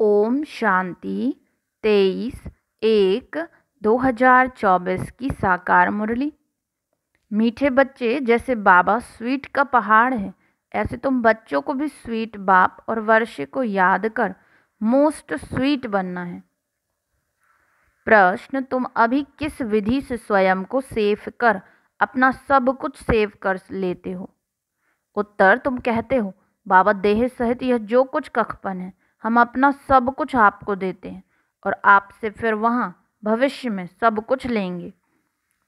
ओम शांति तेईस एक दो हजार चौबीस की साकार मुरली मीठे बच्चे जैसे बाबा स्वीट का पहाड़ है ऐसे तुम बच्चों को भी स्वीट बाप और वर्षे को याद कर मोस्ट स्वीट बनना है प्रश्न तुम अभी किस विधि से स्वयं को सेफ कर अपना सब कुछ सेव कर लेते हो उत्तर तुम कहते हो बाबा देह सहित यह जो कुछ कखपन है हम अपना सब कुछ आपको देते हैं और आपसे फिर वहाँ भविष्य में सब कुछ लेंगे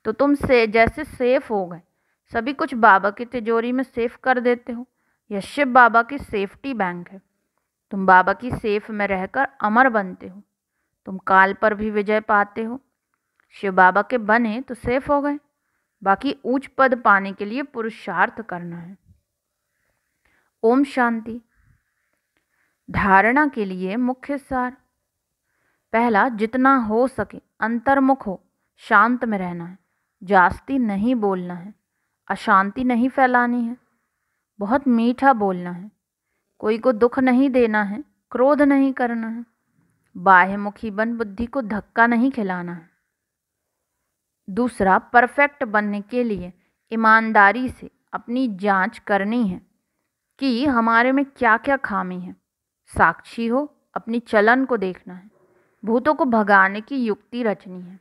तो तुम से जैसे सेफ हो गए सभी कुछ बाबा की तिजोरी में सेफ कर देते हो यह शिव बाबा की सेफ्टी बैंक है तुम बाबा की सेफ में रहकर अमर बनते हो तुम काल पर भी विजय पाते हो शिव बाबा के बने तो सेफ हो गए बाकी ऊंच पद पाने के लिए पुरुषार्थ करना है ओम शांति धारणा के लिए मुख्य सार पहला जितना हो सके अंतर्मुख हो शांत में रहना है जास्ती नहीं बोलना है अशांति नहीं फैलानी है बहुत मीठा बोलना है कोई को दुख नहीं देना है क्रोध नहीं करना है बाह्यमुखी बन बुद्धि को धक्का नहीं खिलाना है दूसरा परफेक्ट बनने के लिए ईमानदारी से अपनी जांच करनी है कि हमारे में क्या क्या खामी है साक्षी हो अपने चलन को देखना है भूतों को भगाने की युक्ति रचनी है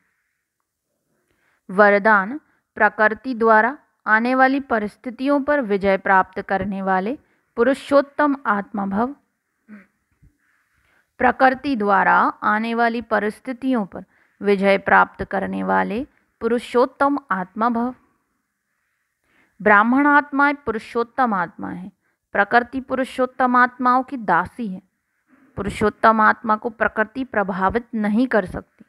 वरदान प्रकृति द्वारा आने वाली परिस्थितियों पर विजय प्राप्त करने वाले पुरुषोत्तम आत्माभव प्रकृति द्वारा आने वाली परिस्थितियों पर विजय प्राप्त करने वाले पुरुषोत्तम आत्मा भव ब्राह्मण आत्माएं पुरुषोत्तम आत्मा है प्रकृति पुरुषोत्तम आत्माओं की दासी है पुरुषोत्तम आत्मा को प्रकृति प्रभावित नहीं कर सकती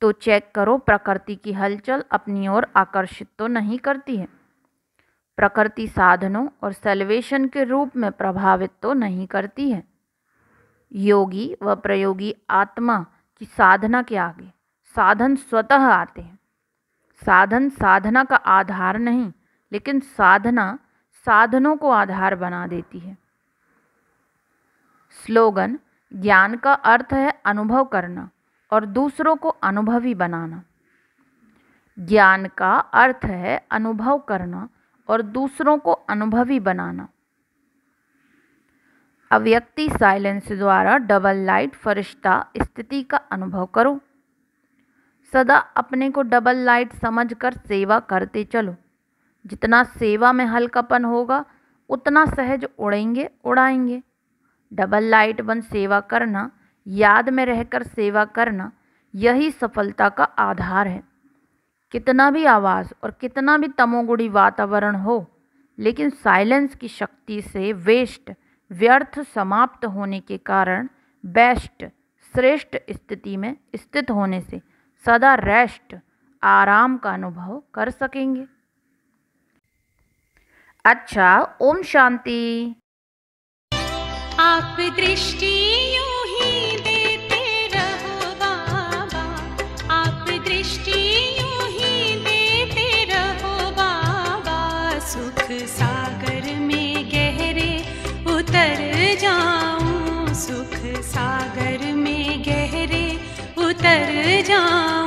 तो चेक करो प्रकृति की हलचल अपनी ओर आकर्षित तो नहीं करती है प्रकृति साधनों और सेलिवेशन के रूप में प्रभावित तो नहीं करती है योगी व प्रयोगी आत्मा की साधना के आगे साधन स्वतः आते हैं साधन साधना का आधार नहीं लेकिन साधना साधनों को आधार बना देती है स्लोगन ज्ञान का अर्थ है अनुभव करना और दूसरों को अनुभवी बनाना ज्ञान का अर्थ है अनुभव करना और दूसरों को अनुभवी बनाना अव्यक्ति साइलेंस द्वारा डबल लाइट फरिश्ता स्थिति का अनुभव करो सदा अपने को डबल लाइट समझकर सेवा करते चलो जितना सेवा में हल्कापन होगा उतना सहज उड़ेंगे उड़ाएंगे डबल लाइट बन सेवा करना याद में रहकर सेवा करना यही सफलता का आधार है कितना भी आवाज़ और कितना भी तमोगुड़ी वातावरण हो लेकिन साइलेंस की शक्ति से वेस्ट व्यर्थ समाप्त होने के कारण बेस्ट श्रेष्ठ स्थिति में स्थित होने से सदा रेस्ट आराम का अनुभव कर सकेंगे अच्छा ओम शांति आप दृष्टि ही बाबा आप दृष्टि ही देते रहो बाबा सुख सागर में गहरे उतर जाऊं सुख सागर में गहरे उतर जाऊं